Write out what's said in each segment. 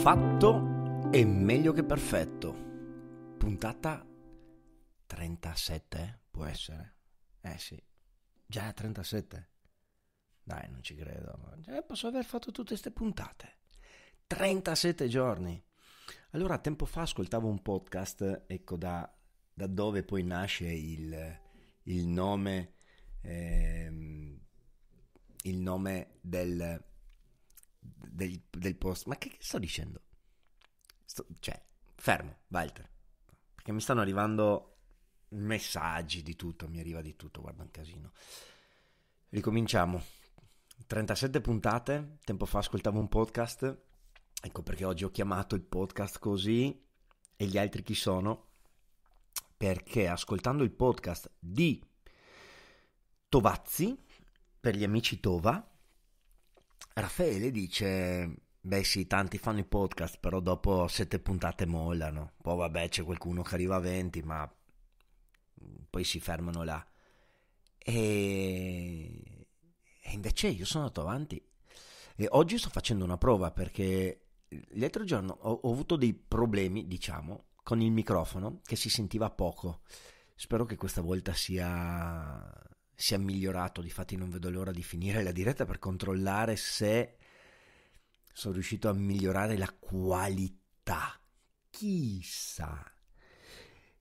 Fatto è meglio che perfetto. Puntata 37 eh? può essere. Eh sì, già 37. Dai, non ci credo. Eh, posso aver fatto tutte queste puntate. 37 giorni. Allora, tempo fa ascoltavo un podcast, ecco, da da dove poi nasce il, il nome, ehm, il nome del, del, del post. Ma che, che sto dicendo? Sto, cioè, fermo, Walter, perché mi stanno arrivando messaggi di tutto, mi arriva di tutto, guarda un casino. Ricominciamo. 37 puntate, tempo fa ascoltavo un podcast, ecco perché oggi ho chiamato il podcast così e gli altri chi sono? perché ascoltando il podcast di Tovazzi, per gli amici Tova, Raffaele dice, beh sì, tanti fanno i podcast, però dopo sette puntate mollano, poi vabbè c'è qualcuno che arriva a 20, ma poi si fermano là. E, e invece io sono andato avanti. E oggi sto facendo una prova perché l'altro giorno ho, ho avuto dei problemi, diciamo, con il microfono che si sentiva poco. Spero che questa volta sia, sia migliorato, difatti non vedo l'ora di finire la diretta per controllare se sono riuscito a migliorare la qualità. Chissà.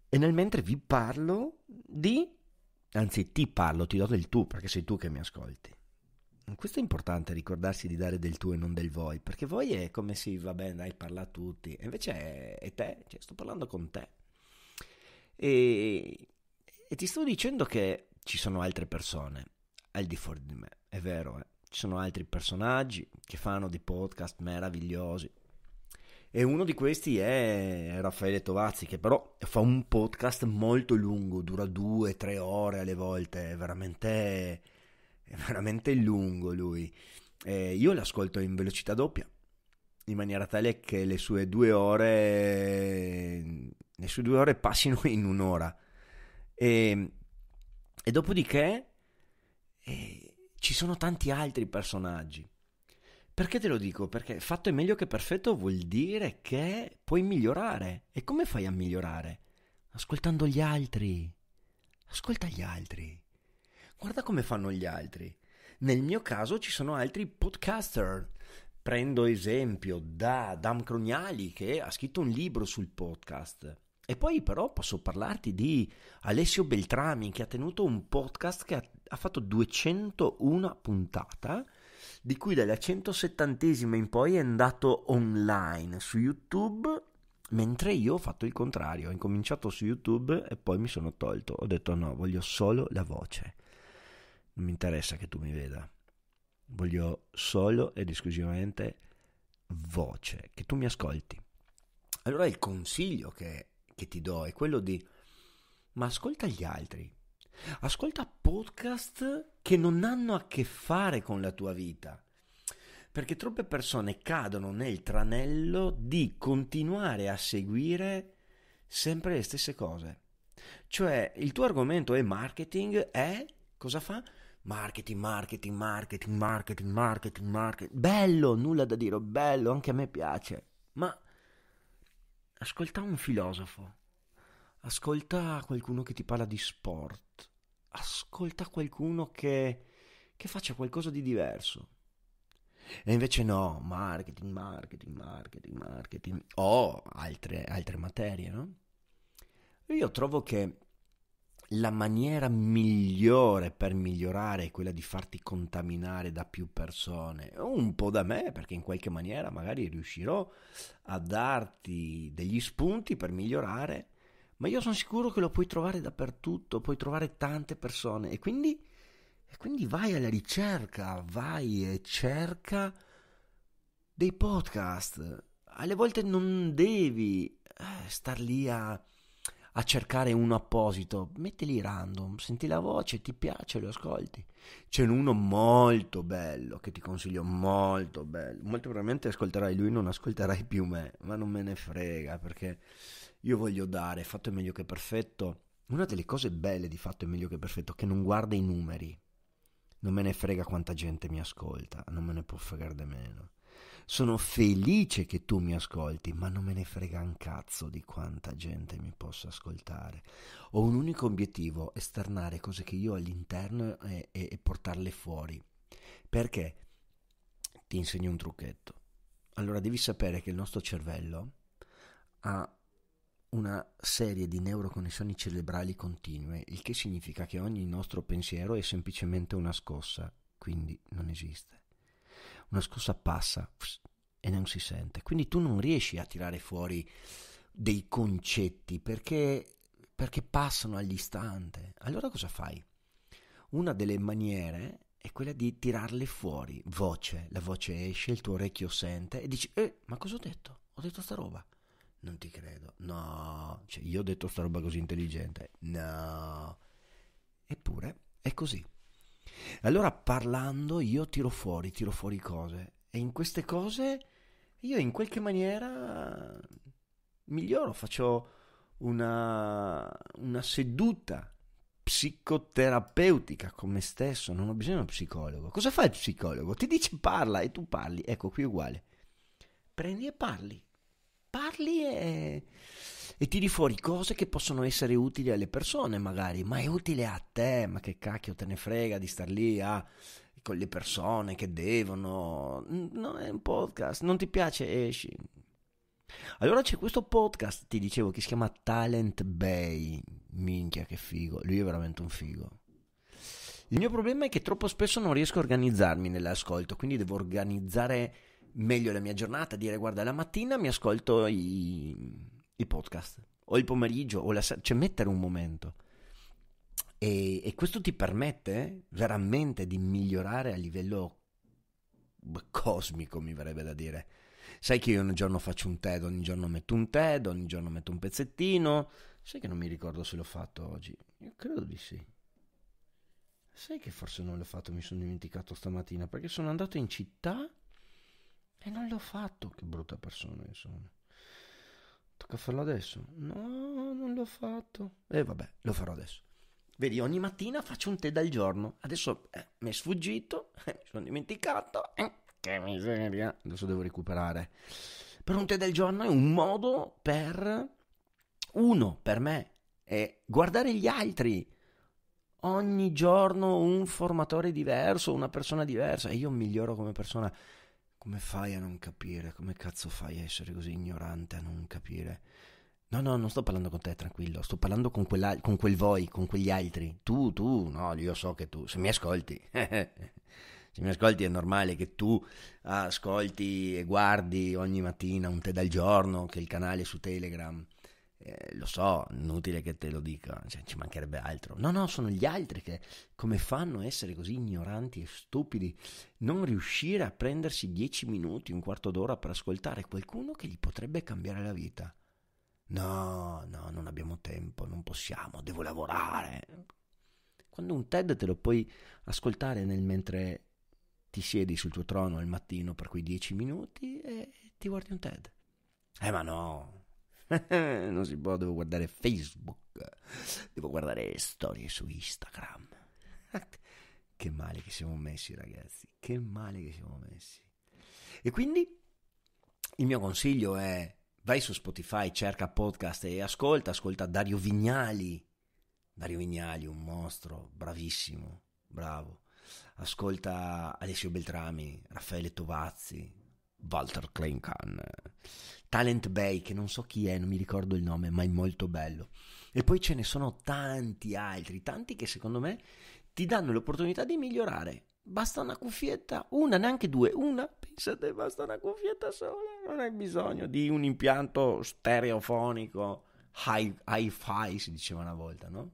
E nel mentre vi parlo di... anzi ti parlo, ti do del tu perché sei tu che mi ascolti questo è importante ricordarsi di dare del tu e non del voi, perché voi è come se sì, va bene, dai, parla a tutti, e invece è, è te, cioè, sto parlando con te. E, e, ti sto dicendo che ci sono altre persone al di fuori di me, è vero, eh? ci sono altri personaggi che fanno dei podcast meravigliosi. E uno di questi è Raffaele Tovazzi, che però fa un podcast molto lungo, dura due, tre ore alle volte, è veramente è veramente lungo lui. Eh, io l'ascolto in velocità doppia, in maniera tale che le sue due ore, le sue due ore passino in un'ora. E, e dopodiché eh, ci sono tanti altri personaggi. Perché te lo dico? Perché fatto è meglio che perfetto vuol dire che puoi migliorare. E come fai a migliorare? Ascoltando gli altri. Ascolta gli altri guarda come fanno gli altri. Nel mio caso ci sono altri podcaster. Prendo esempio da Dam Crognali che ha scritto un libro sul podcast. E poi però posso parlarti di Alessio Beltrami che ha tenuto un podcast che ha, ha fatto 201 puntata, di cui dalla 170esima in poi è andato online su YouTube, mentre io ho fatto il contrario, ho incominciato su YouTube e poi mi sono tolto, ho detto no, voglio solo la voce. Non mi interessa che tu mi veda. Voglio solo ed esclusivamente voce, che tu mi ascolti. Allora il consiglio che, che ti do è quello di, ma ascolta gli altri. Ascolta podcast che non hanno a che fare con la tua vita perché troppe persone cadono nel tranello di continuare a seguire sempre le stesse cose. Cioè, il tuo argomento è marketing, è cosa fa? Marketing, marketing, marketing, marketing, marketing, marketing. Bello, nulla da dire, bello, anche a me piace. Ma ascolta un filosofo, ascolta qualcuno che ti parla di sport, ascolta qualcuno che, che faccia qualcosa di diverso. E invece no, marketing, marketing, marketing, marketing. O oh, altre, altre materie, no? Io trovo che la maniera migliore per migliorare è quella di farti contaminare da più persone, un po' da me, perché in qualche maniera magari riuscirò a darti degli spunti per migliorare, ma io sono sicuro che lo puoi trovare dappertutto, puoi trovare tante persone e quindi, e quindi vai alla ricerca, vai e cerca dei podcast. Alle volte non devi eh, star lì a a cercare uno apposito, mettili random, senti la voce, ti piace, lo ascolti. C'è uno molto bello che ti consiglio, molto bello. Molto probabilmente ascolterai lui, non ascolterai più me, ma non me ne frega perché io voglio dare, fatto è meglio che perfetto. Una delle cose belle di fatto è meglio che perfetto, è che non guarda i numeri. Non me ne frega quanta gente mi ascolta, non me ne può fregare di meno. Sono felice che tu mi ascolti, ma non me ne frega un cazzo di quanta gente mi possa ascoltare. Ho un unico obiettivo, esternare cose che io ho all'interno e, e, e portarle fuori. Perché? Ti insegno un trucchetto. Allora devi sapere che il nostro cervello ha una serie di neuroconnessioni cerebrali continue, il che significa che ogni nostro pensiero è semplicemente una scossa, quindi non esiste una scossa passa e non si sente. Quindi tu non riesci a tirare fuori dei concetti perché, perché passano all'istante. Allora cosa fai? Una delle maniere è quella di tirarle fuori, voce, la voce esce, il tuo orecchio sente e dici, eh, ma cosa ho detto? Ho detto sta roba. Non ti credo. No, cioè, io ho detto sta roba così intelligente. No. Eppure è così. Allora parlando io tiro fuori, tiro fuori cose e in queste cose io in qualche maniera miglioro, faccio una, una seduta psicoterapeutica con me stesso, non ho bisogno di uno psicologo. Cosa fa il psicologo? Ti dice parla e tu parli, ecco qui è uguale. Prendi e parli, parli e e tiri fuori cose che possono essere utili alle persone magari, ma è utile a te, ma che cacchio te ne frega di star lì a... con le persone che devono, non è un podcast, non ti piace esci. Allora c'è questo podcast, ti dicevo, che si chiama Talent Bay. Minchia, che figo. Lui è veramente un figo. Il mio problema è che troppo spesso non riesco a organizzarmi nell'ascolto, quindi devo organizzare meglio la mia giornata, dire guarda, la mattina mi ascolto i il podcast o il pomeriggio o la sera, cioè mettere un momento. E, e questo ti permette veramente di migliorare a livello cosmico, mi verrebbe da dire. Sai che io ogni giorno faccio un TED, ogni giorno metto un TED, ogni giorno metto un pezzettino. Sai che non mi ricordo se l'ho fatto oggi. Io credo di sì. Sai che forse non l'ho fatto, mi sono dimenticato stamattina perché sono andato in città e non l'ho fatto. Che brutta persona che sono. Tocca farlo adesso. No, non l'ho fatto. E eh, vabbè, lo farò adesso. Vedi, ogni mattina faccio un tè dal giorno. Adesso eh, mi è sfuggito, eh, mi sono dimenticato. Eh, che miseria. Adesso devo recuperare. Per un tè del giorno è un modo per... Uno, per me, è guardare gli altri. Ogni giorno un formatore diverso, una persona diversa. E io miglioro come persona. Come fai a non capire? Come cazzo fai a essere così ignorante a non capire? No, no, non sto parlando con te, tranquillo, sto parlando con, con quel voi, con quegli altri. Tu, tu, no, io so che tu, se mi ascolti, se mi ascolti è normale che tu ascolti e guardi ogni mattina un tè dal giorno, che il canale su Telegram, eh, lo so, inutile che te lo dica, cioè, ci mancherebbe altro. No, no, sono gli altri che come fanno a essere così ignoranti e stupidi, non riuscire a prendersi dieci minuti, un quarto d'ora per ascoltare qualcuno che gli potrebbe cambiare la vita. No, no, non abbiamo tempo, non possiamo, devo lavorare. Quando un TED te lo puoi ascoltare nel mentre ti siedi sul tuo trono al mattino per quei dieci minuti e ti guardi un TED. Eh ma no, non si può, devo guardare Facebook, devo guardare storie su Instagram. che male che siamo messi, ragazzi, che male che siamo messi. E quindi il mio consiglio è vai su Spotify, cerca podcast e ascolta, ascolta Dario Vignali. Dario Vignali, un mostro, bravissimo, bravo. Ascolta Alessio Beltrami, Raffaele Tovazzi, Walter Klinkan, Talent Bay, che non so chi è, non mi ricordo il nome, ma è molto bello. E poi ce ne sono tanti altri, tanti che secondo me ti danno l'opportunità di migliorare. Basta una cuffietta, una, neanche due, una. Pensate, basta una cuffietta sola, non hai bisogno di un impianto stereofonico, hi-fi si diceva una volta, no?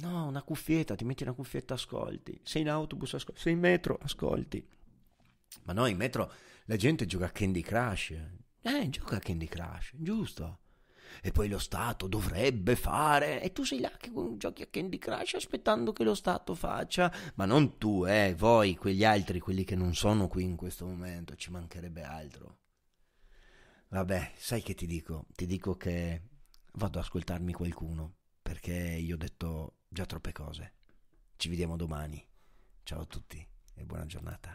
No, una cuffietta, ti metti una cuffietta, ascolti. Sei in autobus, ascolti. Sei in metro, ascolti. Ma noi in metro la gente gioca a Candy Crush. Eh, gioca a Candy Crush, giusto? E poi lo Stato dovrebbe fare. E tu sei là che giochi a Candy Crush aspettando che lo Stato faccia. Ma non tu, eh, voi, quegli altri, quelli che non sono qui in questo momento, ci mancherebbe altro. Vabbè, sai che ti dico? Ti dico che vado ad ascoltarmi qualcuno, perché io ho detto già troppe cose. Ci vediamo domani. Ciao a tutti e buona giornata.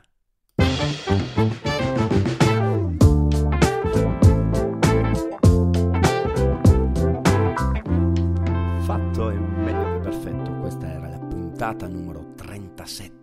Fatto è meglio che perfetto, questa era la puntata numero 37